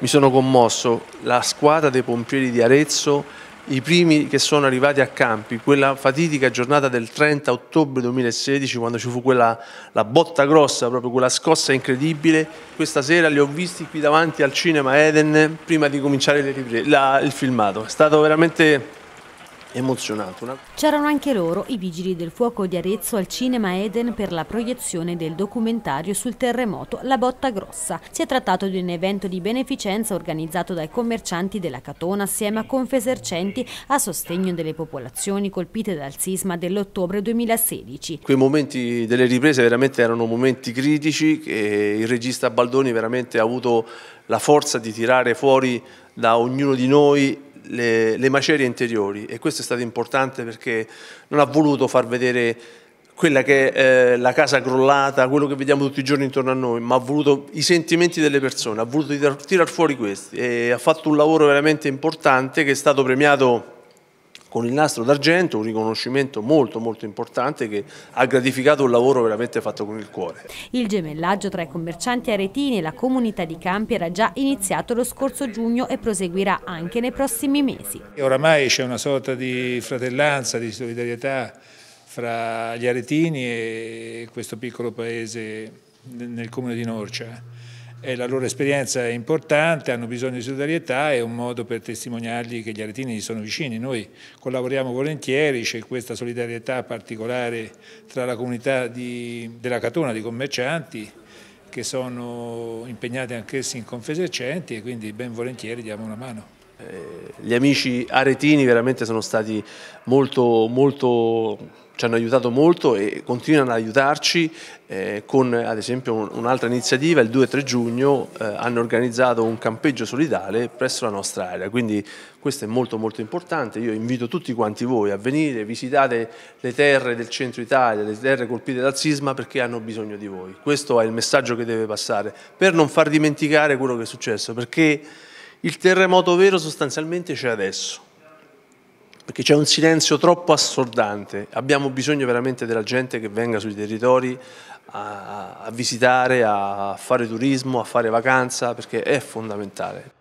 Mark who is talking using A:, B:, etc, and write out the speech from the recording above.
A: mi sono commosso, la squadra dei pompieri di Arezzo, i primi che sono arrivati a Campi, quella fatidica giornata del 30 ottobre 2016 quando ci fu quella botta grossa, proprio quella scossa incredibile, questa sera li ho visti qui davanti al cinema Eden prima di cominciare la, il filmato, è stato veramente emozionato.
B: C'erano anche loro i vigili del fuoco di Arezzo al Cinema Eden per la proiezione del documentario sul terremoto La Botta Grossa. Si è trattato di un evento di beneficenza organizzato dai commercianti della Catona assieme a Confesercenti a sostegno delle popolazioni colpite dal sisma dell'ottobre 2016.
A: Quei momenti delle riprese veramente erano momenti critici che il regista Baldoni veramente ha avuto la forza di tirare fuori da ognuno di noi le, le macerie interiori e questo è stato importante perché non ha voluto far vedere quella che è eh, la casa crollata, quello che vediamo tutti i giorni intorno a noi, ma ha voluto i sentimenti delle persone, ha voluto tirar, tirar fuori questi e ha fatto un lavoro veramente importante che è stato premiato con il nastro d'argento, un riconoscimento molto molto importante che ha gratificato un lavoro veramente fatto con il cuore.
B: Il gemellaggio tra i commercianti aretini e la comunità di Campi era già iniziato lo scorso giugno e proseguirà anche nei prossimi mesi.
C: Oramai c'è una sorta di fratellanza, di solidarietà fra gli aretini e questo piccolo paese nel comune di Norcia e la loro esperienza è importante, hanno bisogno di solidarietà, è un modo per testimoniargli che gli aretini gli sono vicini. Noi collaboriamo volentieri, c'è questa solidarietà particolare tra la comunità di, della Catona, di commercianti, che sono impegnati anch'essi in confesercenti e quindi ben volentieri diamo una mano.
A: Eh, gli amici aretini veramente sono stati molto, molto, ci hanno aiutato molto e continuano ad aiutarci eh, con ad esempio un'altra iniziativa, il 2-3 giugno eh, hanno organizzato un campeggio solidale presso la nostra area, quindi questo è molto molto importante, io invito tutti quanti voi a venire, visitate le terre del centro Italia, le terre colpite dal sisma perché hanno bisogno di voi, questo è il messaggio che deve passare, per non far dimenticare quello che è successo, perché il terremoto vero sostanzialmente c'è adesso, perché c'è un silenzio troppo assordante, abbiamo bisogno veramente della gente che venga sui territori a, a visitare, a fare turismo, a fare vacanza, perché è fondamentale.